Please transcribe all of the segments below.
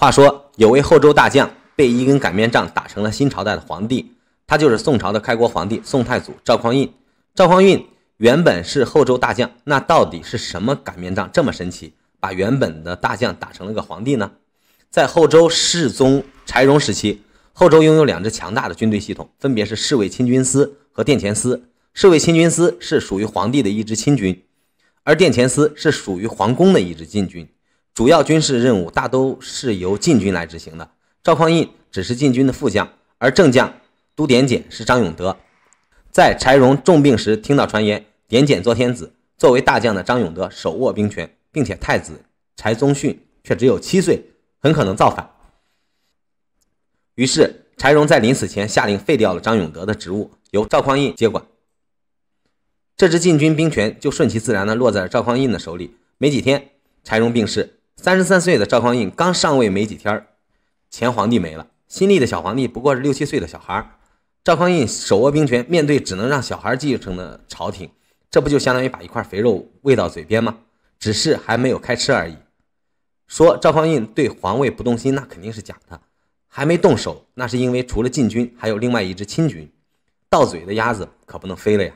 话说有位后周大将被一根擀面杖打成了新朝代的皇帝，他就是宋朝的开国皇帝宋太祖赵匡胤。赵匡胤原本是后周大将，那到底是什么擀面杖这么神奇，把原本的大将打成了个皇帝呢？在后周世宗柴荣时期，后周拥有两支强大的军队系统，分别是侍卫亲军司和殿前司。侍卫亲军司是属于皇帝的一支亲军，而殿前司是属于皇宫的一支禁军。主要军事任务大都是由禁军来执行的，赵匡胤只是禁军的副将，而正将都点检是张永德。在柴荣重病时，听到传言点检做天子，作为大将的张永德手握兵权，并且太子柴宗训却只有七岁，很可能造反。于是柴荣在临死前下令废掉了张永德的职务，由赵匡胤接管这支禁军兵权，就顺其自然的落在了赵匡胤的手里。没几天，柴荣病逝。三十三岁的赵匡胤刚上位没几天儿，前皇帝没了，新立的小皇帝不过是六七岁的小孩儿。赵匡胤手握兵权，面对只能让小孩继承的朝廷，这不就相当于把一块肥肉喂到嘴边吗？只是还没有开吃而已。说赵匡胤对皇位不动心，那肯定是假的。还没动手，那是因为除了禁军，还有另外一支亲军。到嘴的鸭子可不能飞了呀！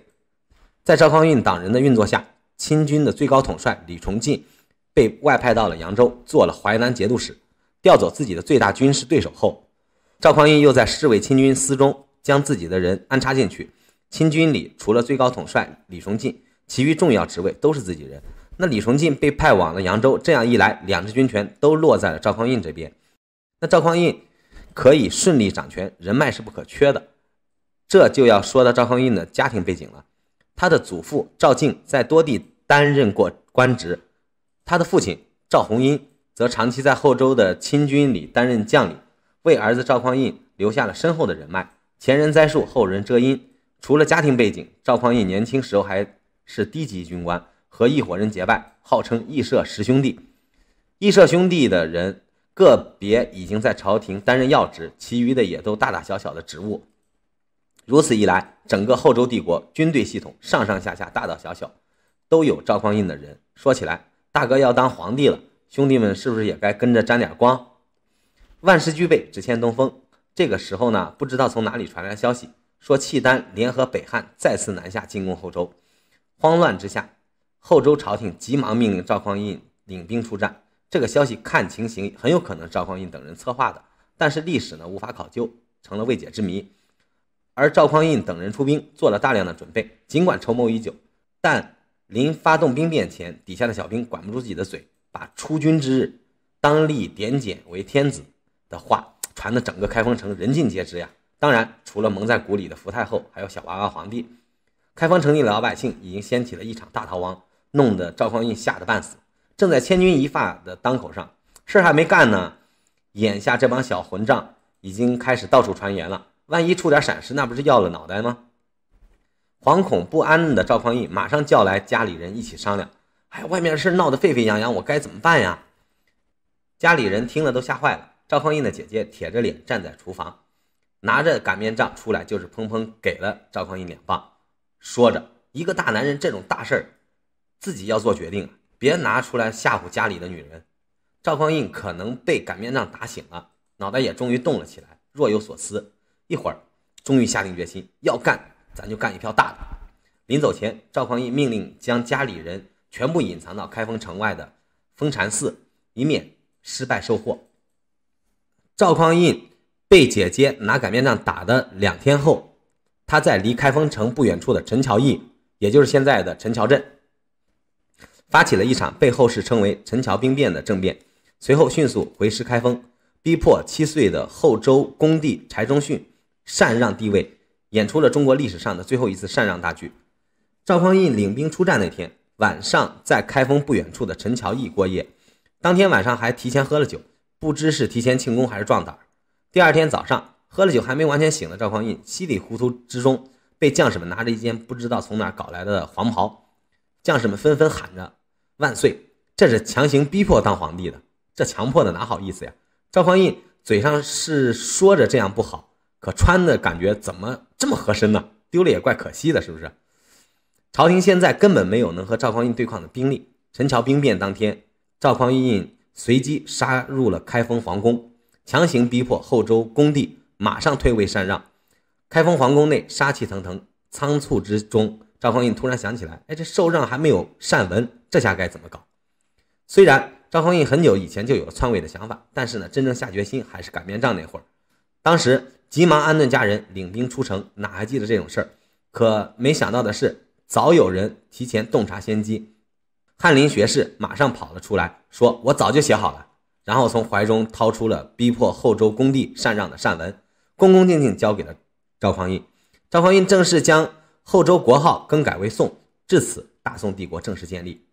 在赵匡胤党人的运作下，亲军的最高统帅李崇进。被外派到了扬州，做了淮南节度使。调走自己的最大军事对手后，赵匡胤又在侍卫亲军司中将自己的人安插进去。亲军里除了最高统帅李崇进，其余重要职位都是自己人。那李崇进被派往了扬州，这样一来，两支军权都落在了赵匡胤这边。那赵匡胤可以顺利掌权，人脉是不可缺的。这就要说到赵匡胤的家庭背景了。他的祖父赵敬在多地担任过官职。他的父亲赵弘殷则长期在后周的亲军里担任将领，为儿子赵匡胤留下了深厚的人脉。前人栽树，后人遮荫。除了家庭背景，赵匡胤年轻时候还是低级军官，和一伙人结拜，号称义社十兄弟。义社兄弟的人个别已经在朝廷担任要职，其余的也都大大小小的职务。如此一来，整个后周帝国军队系统上上下下、大大小小，都有赵匡胤的人。说起来。大哥要当皇帝了，兄弟们是不是也该跟着沾点光？万事俱备，只欠东风。这个时候呢，不知道从哪里传来消息，说契丹联合北汉再次南下进攻后周。慌乱之下，后周朝廷急忙命令赵匡胤领兵出战。这个消息看情形很有可能赵匡胤等人策划的，但是历史呢无法考究，成了未解之谜。而赵匡胤等人出兵做了大量的准备，尽管筹谋已久，但临发动兵变前，底下的小兵管不住自己的嘴，把出军之日当立点检为天子的话传的整个开封城人尽皆知呀。当然，除了蒙在鼓里的福太后，还有小娃娃皇帝，开封城里的老百姓已经掀起了一场大逃亡，弄得赵匡胤吓得半死。正在千钧一发的当口上，事儿还没干呢，眼下这帮小混账已经开始到处传言了。万一出点闪失，那不是要了脑袋吗？惶恐不安的赵匡胤马上叫来家里人一起商量。哎，外面的事闹得沸沸扬扬，我该怎么办呀？家里人听了都吓坏了。赵匡胤的姐姐铁着脸站在厨房，拿着擀面杖出来，就是砰砰给了赵匡胤两棒，说着：“一个大男人这种大事儿，自己要做决定，别拿出来吓唬家里的女人。”赵匡胤可能被擀面杖打醒了，脑袋也终于动了起来，若有所思。一会儿，终于下定决心要干。咱就干一票大的。临走前，赵匡胤命令将家里人全部隐藏到开封城外的封禅寺，以免失败收获。赵匡胤被姐姐拿擀面杖打的两天后，他在离开封城不远处的陈桥驿（也就是现在的陈桥镇）发起了一场被后世称为“陈桥兵变”的政变，随后迅速回师开封，逼迫七岁的后周恭帝柴宗训禅让帝位。演出了中国历史上的最后一次禅让大剧。赵匡胤领兵出战那天晚上，在开封不远处的陈桥驿过夜。当天晚上还提前喝了酒，不知是提前庆功还是壮胆第二天早上喝了酒还没完全醒的赵匡胤，稀里糊涂之中被将士们拿着一件不知道从哪搞来的黄袍，将士们纷纷喊着“万岁”，这是强行逼迫当皇帝的。这强迫的哪好意思呀？赵匡胤嘴上是说着这样不好，可穿的感觉怎么？这么合身呢，丢了也怪可惜的，是不是？朝廷现在根本没有能和赵匡胤对抗的兵力。陈桥兵变当天，赵匡胤随即杀入了开封皇宫，强行逼迫后周恭帝马上退位禅让。开封皇宫内杀气腾腾，仓促之中，赵匡胤突然想起来，哎，这受让还没有禅文，这下该怎么搞？虽然赵匡胤很久以前就有了篡位的想法，但是呢，真正下决心还是擀面杖那会儿，当时。急忙安顿家人，领兵出城，哪还记得这种事儿？可没想到的是，早有人提前洞察先机，翰林学士马上跑了出来，说：“我早就写好了。”然后从怀中掏出了逼迫后周恭帝禅让的禅文，恭恭敬敬交给了赵匡胤。赵匡胤正式将后周国号更改为宋，至此大宋帝国正式建立。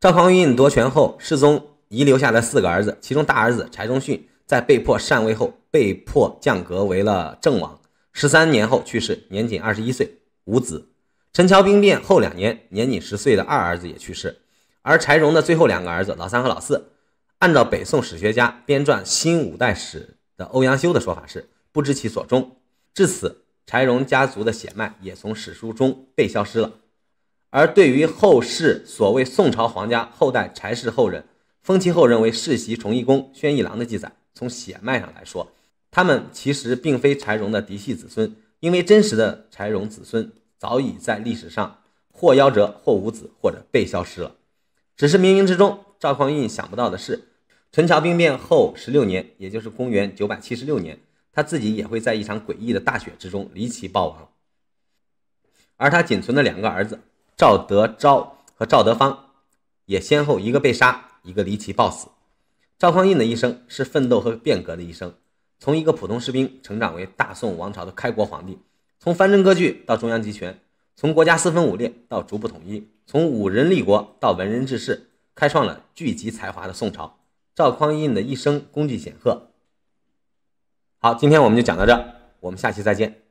赵匡胤夺权后，世宗遗留下来四个儿子，其中大儿子柴宗训。在被迫禅位后，被迫降格为了郑王。十三年后去世，年仅二十一岁，无子。陈桥兵变后两年，年仅十岁的二儿子也去世。而柴荣的最后两个儿子老三和老四，按照北宋史学家编撰《新五代史》的欧阳修的说法是不知其所终。至此，柴荣家族的血脉也从史书中被消失了。而对于后世所谓宋朝皇家后代柴氏后人封其后人为世袭崇义公、宣义郎的记载。从血脉上来说，他们其实并非柴荣的嫡系子孙，因为真实的柴荣子孙早已在历史上或夭折、或无子、或者被消失了。只是冥冥之中，赵匡胤想不到的是，陈桥兵变后十六年，也就是公元九百七十六年，他自己也会在一场诡异的大雪之中离奇暴亡。而他仅存的两个儿子赵德昭和赵德芳，也先后一个被杀，一个离奇暴死。赵匡胤的一生是奋斗和变革的一生，从一个普通士兵成长为大宋王朝的开国皇帝，从藩镇割据到中央集权，从国家四分五裂到逐步统一，从武人立国到文人治世，开创了聚集才华的宋朝。赵匡胤的一生功绩显赫。好，今天我们就讲到这，我们下期再见。